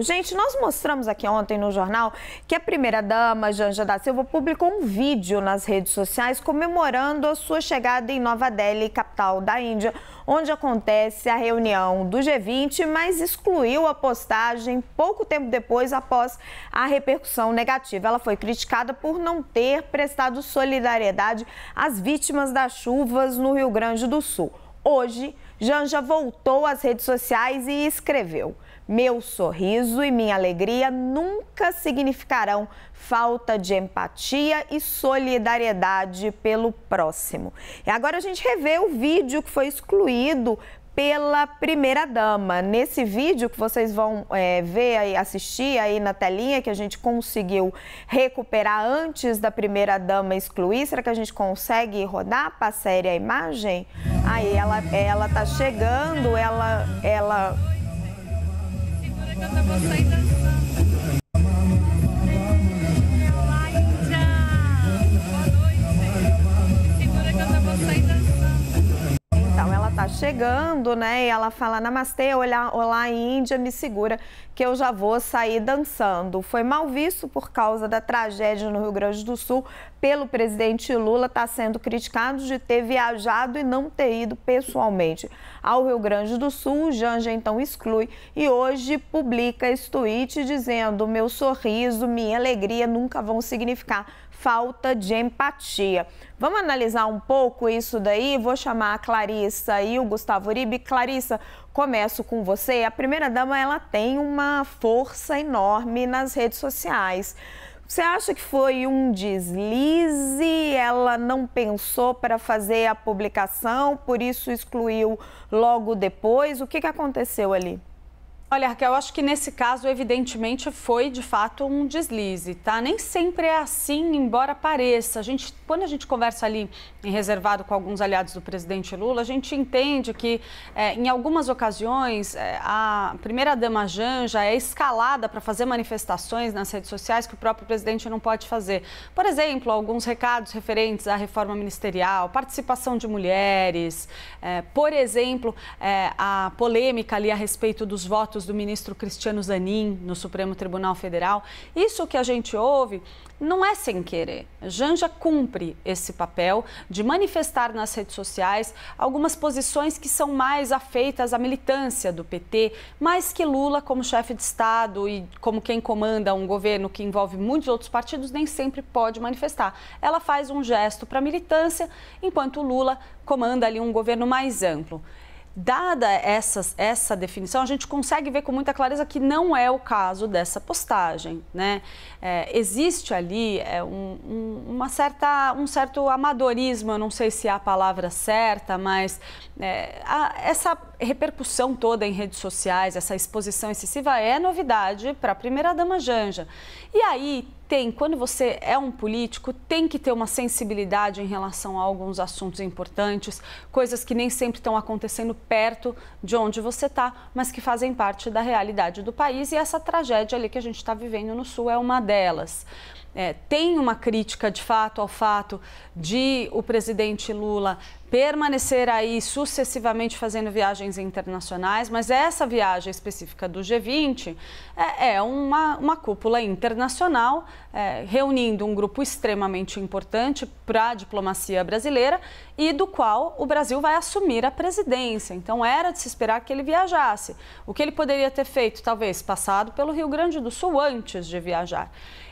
Gente, nós mostramos aqui ontem no jornal que a primeira-dama, Janja da Silva, publicou um vídeo nas redes sociais comemorando a sua chegada em Nova Delhi, capital da Índia, onde acontece a reunião do G20, mas excluiu a postagem pouco tempo depois após a repercussão negativa. Ela foi criticada por não ter prestado solidariedade às vítimas das chuvas no Rio Grande do Sul. Hoje, Janja voltou às redes sociais e escreveu: Meu sorriso e minha alegria nunca significarão falta de empatia e solidariedade pelo próximo. E agora a gente revê o vídeo que foi excluído pela primeira dama. Nesse vídeo que vocês vão é, ver e assistir aí na telinha que a gente conseguiu recuperar antes da primeira dama excluir, será que a gente consegue rodar para a série a imagem? Aí ela, ela tá chegando, ela. ela... Segura que eu só vou sair dançando. chegando, né? E ela fala, namastê, olá, olá Índia, me segura que eu já vou sair dançando. Foi mal visto por causa da tragédia no Rio Grande do Sul pelo presidente Lula, está sendo criticado de ter viajado e não ter ido pessoalmente ao Rio Grande do Sul. Janja então exclui e hoje publica esse tweet dizendo: meu sorriso, minha alegria nunca vão significar falta de empatia. Vamos analisar um pouco isso daí? Vou chamar a Clarissa e o Gustavo Uribe. Clarissa, começo com você. A primeira-dama ela tem uma força enorme nas redes sociais. Você acha que foi um deslize? Ela não pensou para fazer a publicação, por isso excluiu logo depois? O que, que aconteceu ali? Olha, Raquel, acho que nesse caso, evidentemente, foi de fato um deslize, tá? Nem sempre é assim, embora pareça. A gente, quando a gente conversa ali em reservado com alguns aliados do presidente Lula, a gente entende que, é, em algumas ocasiões, é, a primeira-dama Janja é escalada para fazer manifestações nas redes sociais que o próprio presidente não pode fazer. Por exemplo, alguns recados referentes à reforma ministerial, participação de mulheres, é, por exemplo, é, a polêmica ali a respeito dos votos votos do ministro Cristiano Zanin no Supremo Tribunal Federal. Isso que a gente ouve não é sem querer. Janja cumpre esse papel de manifestar nas redes sociais algumas posições que são mais afeitas à militância do PT, mas que Lula, como chefe de Estado e como quem comanda um governo que envolve muitos outros partidos, nem sempre pode manifestar. Ela faz um gesto para a militância, enquanto Lula comanda ali um governo mais amplo. Dada essa, essa definição, a gente consegue ver com muita clareza que não é o caso dessa postagem. Né? É, existe ali é, um, um, uma certa, um certo amadorismo, eu não sei se é a palavra certa, mas é, a, essa repercussão toda em redes sociais, essa exposição excessiva é novidade para a primeira-dama Janja. E aí tem, quando você é um político, tem que ter uma sensibilidade em relação a alguns assuntos importantes, coisas que nem sempre estão acontecendo perto de onde você está, mas que fazem parte da realidade do país e essa tragédia ali que a gente está vivendo no Sul é uma delas. É, tem uma crítica de fato ao fato de o presidente Lula permanecer aí sucessivamente fazendo viagens internacionais, mas essa viagem específica do G20 é, é uma, uma cúpula internacional, é, reunindo um grupo extremamente importante para a diplomacia brasileira e do qual o Brasil vai assumir a presidência. Então era de se esperar que ele viajasse. O que ele poderia ter feito? Talvez passado pelo Rio Grande do Sul antes de viajar.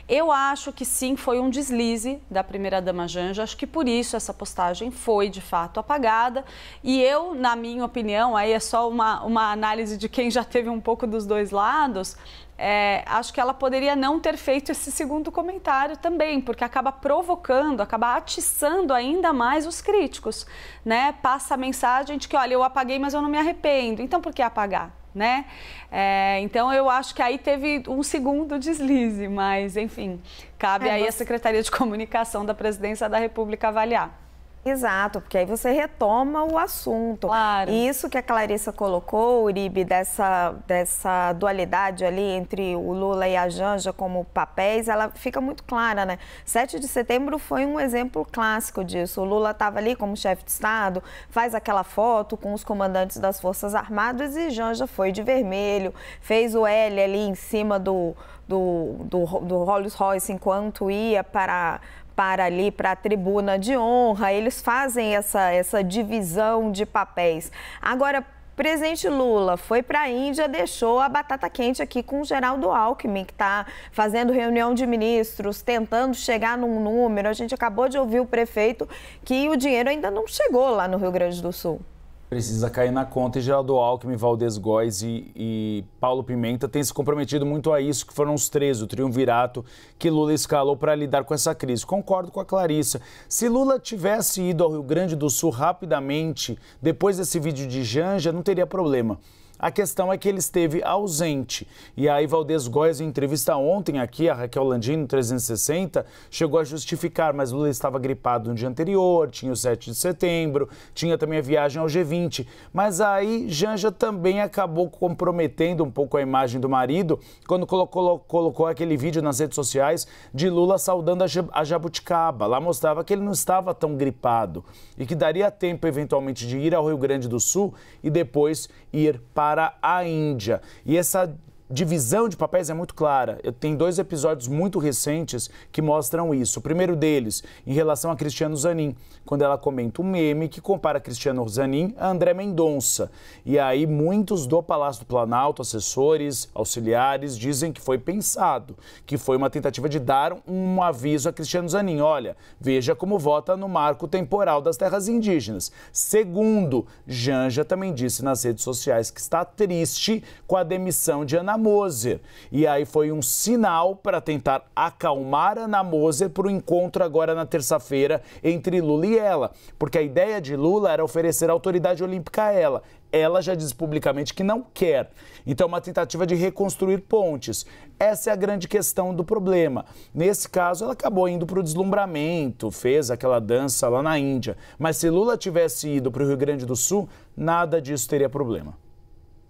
Eu acho que sim, foi um deslize da primeira-dama Janja, acho que por isso essa postagem foi de fato fato apagada. E eu, na minha opinião, aí é só uma, uma análise de quem já teve um pouco dos dois lados, é, acho que ela poderia não ter feito esse segundo comentário também, porque acaba provocando, acaba atiçando ainda mais os críticos, né? Passa a mensagem de que, olha, eu apaguei, mas eu não me arrependo. Então, por que apagar? Né? É, então eu acho que aí teve um segundo deslize, mas enfim, cabe é, aí você... Secretaria de Comunicação da Presidência da República avaliar. Exato, porque aí você retoma o assunto. Claro. E isso que a Clarissa colocou, Uribe, dessa, dessa dualidade ali entre o Lula e a Janja como papéis, ela fica muito clara, né? 7 de setembro foi um exemplo clássico disso. O Lula estava ali como chefe de Estado, faz aquela foto com os comandantes das Forças Armadas e Janja foi de vermelho, fez o L ali em cima do, do, do, do Rolls Royce enquanto ia para para ali para a tribuna de honra, eles fazem essa, essa divisão de papéis. Agora, presidente Lula foi para a Índia, deixou a batata quente aqui com o Geraldo Alckmin, que está fazendo reunião de ministros, tentando chegar num número. A gente acabou de ouvir o prefeito que o dinheiro ainda não chegou lá no Rio Grande do Sul. Precisa cair na conta e Geraldo Alckmin, Valdez Góes e, e Paulo Pimenta têm se comprometido muito a isso, que foram os três, o triunvirato que Lula escalou para lidar com essa crise. Concordo com a Clarissa. Se Lula tivesse ido ao Rio Grande do Sul rapidamente, depois desse vídeo de Janja, não teria problema. A questão é que ele esteve ausente. E aí, Valdez Góes, em entrevista ontem aqui, a Raquel Landino, 360, chegou a justificar, mas Lula estava gripado no dia anterior, tinha o 7 de setembro, tinha também a viagem ao G20. Mas aí, Janja também acabou comprometendo um pouco a imagem do marido quando colocou, colocou aquele vídeo nas redes sociais de Lula saudando a Jabuticaba. Lá mostrava que ele não estava tão gripado e que daria tempo, eventualmente, de ir ao Rio Grande do Sul e depois ir para para a Índia. E essa divisão de papéis é muito clara. Eu tenho dois episódios muito recentes que mostram isso. O primeiro deles, em relação a Cristiano Zanin, quando ela comenta um meme que compara Cristiano Zanin a André Mendonça. E aí muitos do Palácio do Planalto, assessores, auxiliares, dizem que foi pensado, que foi uma tentativa de dar um aviso a Cristiano Zanin. Olha, veja como vota no marco temporal das terras indígenas. Segundo, Janja também disse nas redes sociais que está triste com a demissão de Ana Moser. E aí foi um sinal para tentar acalmar Ana Moser para o encontro agora na terça-feira entre Lula e ela. Porque a ideia de Lula era oferecer autoridade olímpica a ela ela já diz publicamente que não quer. Então, é uma tentativa de reconstruir pontes. Essa é a grande questão do problema. Nesse caso, ela acabou indo para o deslumbramento, fez aquela dança lá na Índia. Mas se Lula tivesse ido para o Rio Grande do Sul, nada disso teria problema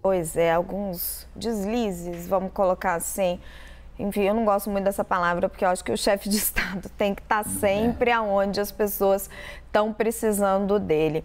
pois é, alguns deslizes, vamos colocar assim. Enfim, eu não gosto muito dessa palavra porque eu acho que o chefe de Estado tem que estar tá é. sempre é. aonde as pessoas estão precisando dele.